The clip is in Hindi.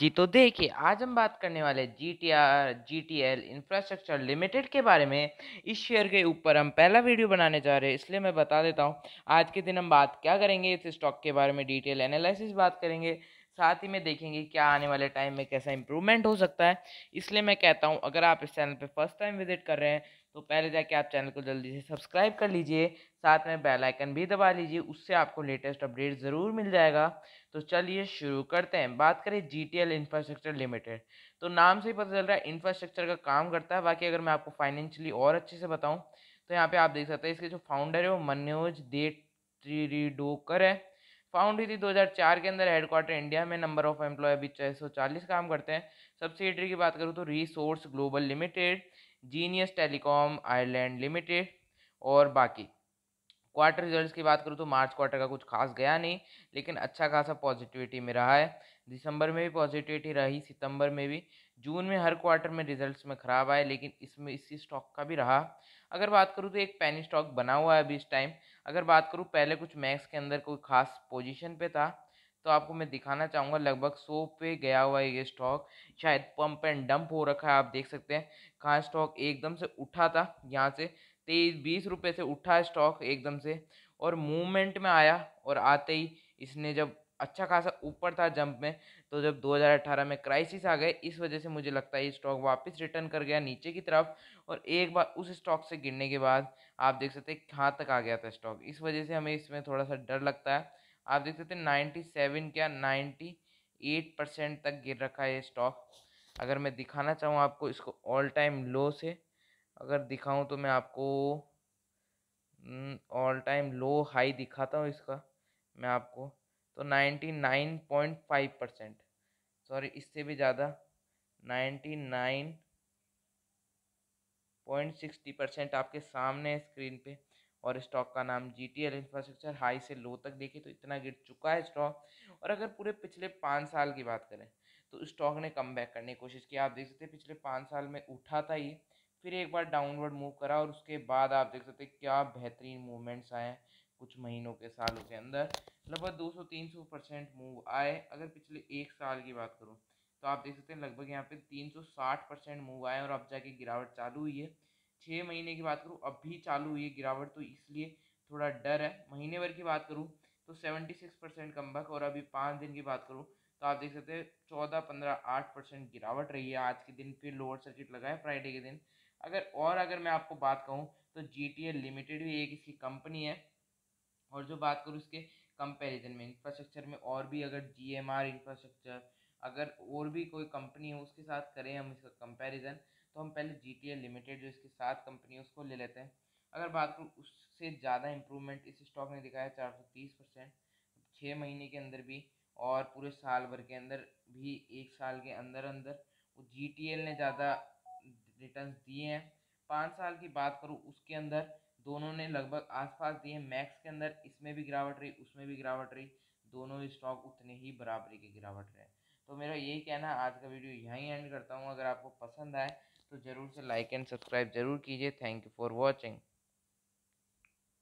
जी तो देखिए आज हम बात करने वाले G T R G T L infrastructure limited के बारे में इस शेयर के ऊपर हम पहला वीडियो बनाने जा रहे हैं इसलिए मैं बता देता हूँ आज के दिन हम बात क्या करेंगे इस स्टॉक के बारे में डिटेल एनालिसिस बात करेंगे साथ ही में देखेंगे क्या आने वाले टाइम में कैसा इंप्रूवमेंट हो सकता है इसलिए मैं कहता हूँ अगर आप इस चैनल पर फर्स्ट टाइम विजिट कर रहे हैं तो पहले जाके आप चैनल को जल्दी से सब्सक्राइब कर लीजिए साथ में बेल आइकन भी दबा लीजिए उससे आपको लेटेस्ट अपडेट ज़रूर मिल जाएगा तो चलिए शुरू करते हैं बात करें G T L infrastructure limited तो नाम से ही पता चल रहा है इंफ्रास्ट्रक्चर का काम करता है बाकी अगर मैं आपको फाइनेंशियली और अच्छे से बताऊँ तो यहाँ पर आप देख सकते हैं इसके जो फाउंडर है वो मनोज दे ट्रीडोकर है फाउंड हुई थी 2004 के अंदर हेडक्वार्टर इंडिया में नंबर ऑफ एम्प्लॉय अभी छः काम करते हैं सब्सिडरी की बात करूँ तो resource global limited genius telecom Ireland limited और बाकी क्वार्टर रिजल्ट्स की बात करूँ तो मार्च क्वार्टर का कुछ खास गया नहीं लेकिन अच्छा खासा पॉजिटिविटी में रहा है दिसंबर में भी पॉजिटिविटी रही सितंबर में भी जून में हर क्वार्टर में रिजल्ट्स में ख़राब आए लेकिन इसमें इसी स्टॉक का भी रहा अगर बात करूँ तो एक पैनी स्टॉक बना हुआ है अभी इस टाइम अगर बात करूँ पहले कुछ मैक्स के अंदर कोई खास पोजिशन पर था तो आपको मैं दिखाना चाहूँगा लगभग सौ पे गया हुआ है ये स्टॉक शायद पंप एंड डंप हो रखा है आप देख सकते हैं कहाँ स्टॉक एकदम से उठा था यहाँ से तेईस बीस रुपये से उठा स्टॉक एकदम से और मूवमेंट में आया और आते ही इसने जब अच्छा खासा ऊपर था जंप में तो जब 2018 में क्राइसिस आ गए इस वजह से मुझे लगता है ये स्टॉक वापस रिटर्न कर गया नीचे की तरफ और एक बार उस स्टॉक से गिरने के बाद आप देख सकते हैं कहाँ तक आ गया था स्टॉक इस वजह से हमें इसमें थोड़ा सा डर लगता है आप देख सकते हैं नाइन्टी सेवन क्या नाइन्टी एट परसेंट तक गिर रखा है ये स्टॉक अगर मैं दिखाना चाहूँ आपको इसको ऑल टाइम लो से अगर दिखाऊं तो मैं आपको ऑल टाइम लो हाई दिखाता हूँ इसका मैं आपको तो ninety nine point five percent sorry इससे भी ज़्यादा ninety nine point sixty percent आपके सामने है स्क्रीन पे और स्टॉक का नाम G T L infrastructure high से लो तक देखें तो इतना गिर चुका है स्टॉक और अगर पूरे पिछले पाँच साल की बात करें तो स्टॉक ने कम बैक करने की कोशिश की आप देख सकते हैं पिछले पाँच साल में उठा था ये फिर एक बार डाउनवर्ड मूव करा और उसके बाद आप देख सकते हैं क्या बेहतरीन मूवमेंट्स आए कुछ महीनों के सालों के अंदर लगभग 200-300 परसेंट मूव आए अगर पिछले एक साल की बात करूँ तो आप देख सकते हैं लगभग यहाँ पे 360 परसेंट मूव आए और अब जाके गिरावट चालू हुई है छः महीने की बात करूँ अब भी चालू हुई है गिरावट तो इसलिए थोड़ा डर है महीने भर की बात करूँ तो सिक्स परसेंट बक और अभी पाँच दिन की बात करूँ तो आप देख सकते हैं चौदह पंद्रह आठ परसेंट गिरावट रही है आज के दिन फिर लोअर सर्किट लगा है फ्राइडे के दिन अगर और अगर मैं आपको बात कहूँ तो जी टी लिमिटेड भी एक इसकी कंपनी है और जो बात करूँ उसके कंपैरिजन में इंफ्रास्ट्रक्चर में और भी अगर जी एम आर इंफ्रास्ट्रक्चर अगर और भी कोई कंपनी है उसके साथ करें हम इसका कंपैरिजन तो हम पहले जी टी लिमिटेड जो इसके साथ कंपनी है उसको ले लेते हैं अगर बात करूँ उससे ज़्यादा इम्प्रूवमेंट इस स्टॉक ने दिखाया चार सौ तीस परसेंट छः महीने के अंदर भी और पूरे साल भर के अंदर भी एक साल के अंदर अंदर वो जी टी एल ने ज़्यादा रिटर्न दिए हैं पाँच साल की बात करूँ उसके अंदर दोनों ने लगभग आसपास दिए मैक्स के अंदर इसमें भी गिरावट रही उसमें भी गिरावट रही दोनों स्टॉक उतने ही बराबरी की गिरावट रहे तो मेरा यही कहना है आज का वीडियो यहीं एंड करता हूँ अगर आपको पसंद आए तो ज़रूर से लाइक एंड सब्सक्राइब जरूर कीजिए थैंक यू फॉर वॉचिंग